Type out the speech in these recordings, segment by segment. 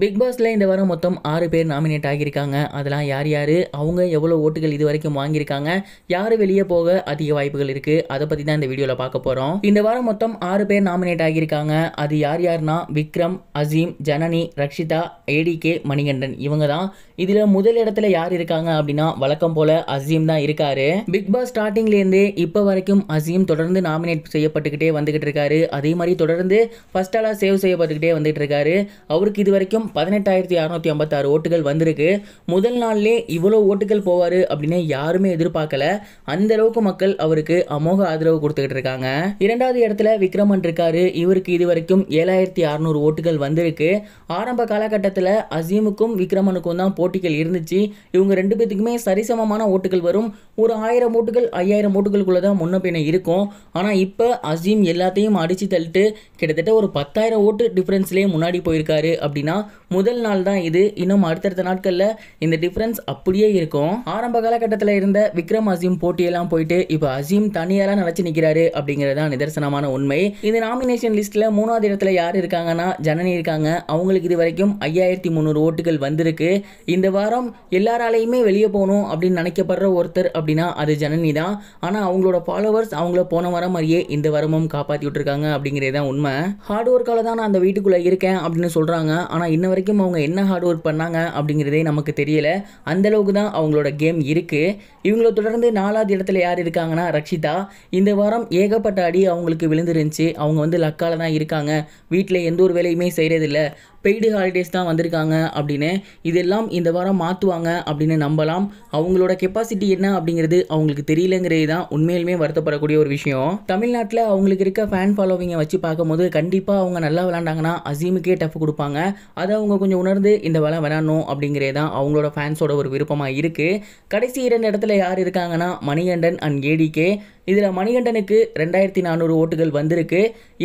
big பாஸில் இந்த வாரம் மொத்தம் ஆறு பேர் நாமினேட் ஆகியிருக்காங்க அதெல்லாம் யார் யார் அவங்க எவ்வளோ ஓட்டுகள் இது வரைக்கும் வாங்கியிருக்காங்க யார் வெளியே போக அதிக வாய்ப்புகள் இருக்குது அதை பற்றி தான் இந்த வீடியோவில் பார்க்க போகிறோம் இந்த வாரம் மொத்தம் ஆறு பேர் நாமினேட் ஆகியிருக்காங்க அது யார் யார்னா விக்ரம் அசீம் ஜனனி ரக்ஷிதா ஏடிகே மணிகண்டன் இவங்க தான் இதில் முதல் இடத்துல யார் இருக்காங்க அப்படின்னா வழக்கம் போல் அசீம் தான் இருக்காரு பிக் பாஸ் ஸ்டார்டிங்லேருந்து இப்போ வரைக்கும் அசீம் தொடர்ந்து நாமினேட் செய்யப்பட்டுக்கிட்டே வந்துக்கிட்டு இருக்காரு அதே மாதிரி தொடர்ந்து ஃபஸ்ட்டாலாக சேவ் செய்யப்பட்டுக்கிட்டே வந்துகிட்டு இருக்காரு அவருக்கு இது வரைக்கும் பதினெட்டாயிரத்தி அறநூற்றி ஐம்பத்தாறு ஓட்டுகள் வந்திருக்கு முதல் நாள்லேயே இவ்வளோ ஓட்டுகள் போவார் அப்படின்னு யாருமே எதிர்பார்க்கல அந்த அளவுக்கு மக்கள் அவருக்கு அமோக ஆதரவு கொடுத்துக்கிட்டு இருக்காங்க இரண்டாவது இடத்துல விக்ரமன் இருக்காரு இவருக்கு இது வரைக்கும் ஏழாயிரத்தி அறநூறு ஓட்டுகள் வந்திருக்கு ஆரம்ப காலகட்டத்தில் அசீமுக்கும் விக்ரமனுக்கும் தான் போட்டிகள் இருந்துச்சு இவங்க ரெண்டு பேத்துக்குமே சரிசமமான ஓட்டுகள் வரும் ஒரு ஆயிரம் ஓட்டுகள் ஐயாயிரம் ஓட்டுகளுக்குள்ளே தான் முன்ன பின்ன இருக்கும் ஆனால் இப்போ அசீம் எல்லாத்தையும் அடித்து தள்ளிட்டு கிட்டத்தட்ட ஒரு பத்தாயிரம் ஓட்டு டிஃப்ரென்ஸ்லேயே முன்னாடி போயிருக்காரு அப்படின்னா முதல் நாள் தான் இது இன்னும் அடுத்தடுத்த நாட்களில் இந்த டிஃப்ரென்ஸ் அப்படியே இருக்கும் ஆரம்ப காலகட்டத்தில் இருந்த விக்ரம் அசீம் போட்டியெல்லாம் போயிட்டு இப்போ அசீம் தனியாராக நினச்சி நிற்கிறாரு அப்படிங்கிறது தான் நிதர்சனமான உண்மை இந்த நாமினேஷன் லிஸ்ட்டில் மூணாவது இடத்துல யார் இருக்காங்கன்னா ஜனனி இருக்காங்க அவங்களுக்கு இது வரைக்கும் ஐயாயிரத்தி முந்நூறு ஓட்டுகள் வந்திருக்கு இந்த வாரம் எல்லாராலையுமே வெளியே போகணும் அப்படின்னு நினைக்கப்படுற ஒருத்தர் அப்படின்னா அது ஜனனி தான் ஆனால் அவங்களோட ஃபாலோவர்ஸ் அவங்கள போன வாரம் மாதிரியே இந்த வாரமும் காப்பாற்றி விட்டுருக்காங்க அப்படிங்கிறது தான் உண்மை ஹார்ட் ஒர்க்கால தான் நான் அந்த வீட்டுக்குள்ளே இருக்கேன் அப்படின்னு சொல்கிறாங்க ஆனால் இன்ன வரைக்கும் அவங்க என்ன ஹார்ட் ஒர்க் பண்ணாங்க அப்படிங்கிறதே நமக்கு தெரியல அந்தளவுக்கு தான் அவங்களோட கேம் இருக்குது இவங்களை தொடர்ந்து நாலாவது இடத்துல யார் இருக்காங்கன்னா ரக்ஷிதா இந்த வாரம் ஏகப்பட்ட அடி அவங்களுக்கு விழுந்துருந்துச்சு அவங்க வந்து லக்கால தான் இருக்காங்க வீட்டில் எந்த ஒரு வேலையுமே செய்கிறதில்ல பெய்டு ஹாலிடேஸ் தான் வந்திருக்காங்க அப்படின்னு இதெல்லாம் இந்த வாரம் மாற்றுவாங்க அப்படின்னு நம்பலாம் அவங்களோட கெப்பாசிட்டி என்ன அப்படிங்கிறது அவங்களுக்கு தெரியலங்கிறது தான் உண்மையிலுமே வருத்தப்படக்கூடிய ஒரு விஷயம் தமிழ்நாட்டில் அவங்களுக்கு இருக்க ஃபேன் ஃபாலோவிங்கை வச்சு பார்க்கும்போது கண்டிப்பாக அவங்க நல்லா விளாண்டாங்கன்னா அசீமுக்கே டஃப் கொடுப்பாங்க அது அதை அவங்க கொஞ்சம் உணர்ந்து இந்த வேலை விளாடணும் அப்படிங்கிறே தான் அவங்களோட ஃபேன்ஸோட ஒரு விருப்பமாக இருக்குது கடைசி இரண்டு இடத்துல யார் இருக்காங்கன்னா மணிகண்டன் அண்ட் ஏடிகே இதில் மணிகண்டனுக்கு ரெண்டாயிரத்தி நானூறு ஓட்டுகள் வந்திருக்கு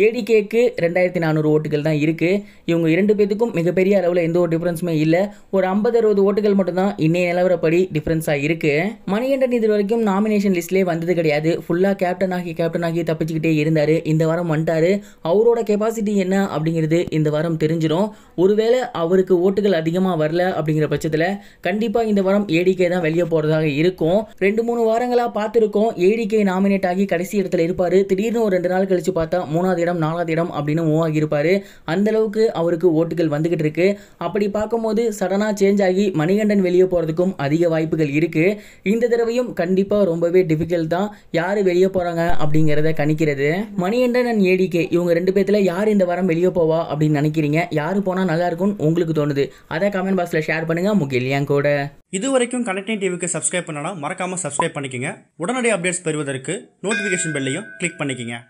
ஏடிகேக்கு ரெண்டாயிரத்தி நானூறு ஓட்டுகள் தான் இருக்குது இவங்க இரண்டு பேத்துக்கும் மிகப்பெரிய அளவில் எந்த ஒரு டிஃப்ரென்ஸுமே இல்லை ஒரு ஐம்பது அறுபது ஓட்டுகள் மட்டும்தான் இன்னைய நிலவரப்படி டிஃப்ரென்ஸாக இருக்குது மணிகண்டன் இது வரைக்கும் நாமினேஷன் லிஸ்ட்லேயே வந்தது கிடையாது ஃபுல்லாக கேப்டன் ஆகி கேப்டன் ஆகி தப்பிச்சுக்கிட்டே இருந்தார் இந்த வாரம் வந்துட்டார் அவரோட கெப்பாசிட்டி என்ன அப்படிங்கிறது இந்த வாரம் தெரிஞ்சிடும் ஒருவேளை ஒருவேளை அவருக்கு ஓட்டுகள் அதிகமாக வரல அப்படிங்கிற பட்சத்தில் கண்டிப்பாக இந்த வாரம் ஏடிகே தான் வெளியே போகிறதாக இருக்கும் ரெண்டு மூணு வாரங்களாக பார்த்துருக்கோம் ஏடிகே நாமினேட் ஆகி கடைசி இடத்துல இருப்பார் திடீர்னு ஒரு ரெண்டு நாள் கழித்து பார்த்தா மூணாவது இடம் நாலாவது இடம் அப்படின்னு மூவ் ஆகியிருப்பார் அந்தளவுக்கு அவருக்கு ஓட்டுகள் வந்துக்கிட்டு இருக்கு அப்படி பார்க்கும்போது சடனாக சேஞ்ச் ஆகி மணிகண்டன் வெளியே போகிறதுக்கும் அதிக வாய்ப்புகள் இருக்குது இந்த தடவையும் கண்டிப்பாக ரொம்பவே டிஃபிகல்ட் தான் யார் வெளியே போகிறாங்க அப்படிங்கிறத கணிக்கிறது மணிகண்டன் அண்ட் ஏடிகே இவங்க ரெண்டு பேர்த்தில் யார் இந்த வாரம் வெளியே போவா அப்படின்னு நினைக்கிறீங்க யார் போனால் நல்லாயிருக்கும் இருக்கும்னு உங்களுக்கு தோணுது அதை கமெண்ட் பாக்ஸில் ஷேர் பண்ணுங்கள் இல்லையாங்க கூட இது வரைக்கும் கனெக்டிங் டிவிக்கு சப்ஸ்கிரைப் பண்ணனா மறக்காமல் சப்ஸ்கிரைப் பண்ணிக்கோங்க உடனடி அப்டேட்ஸ் பெறுவதற்கு நோட்டிஃபிகேஷன் பெல்லையும் கிளிக் பண்ணிக்கோங்க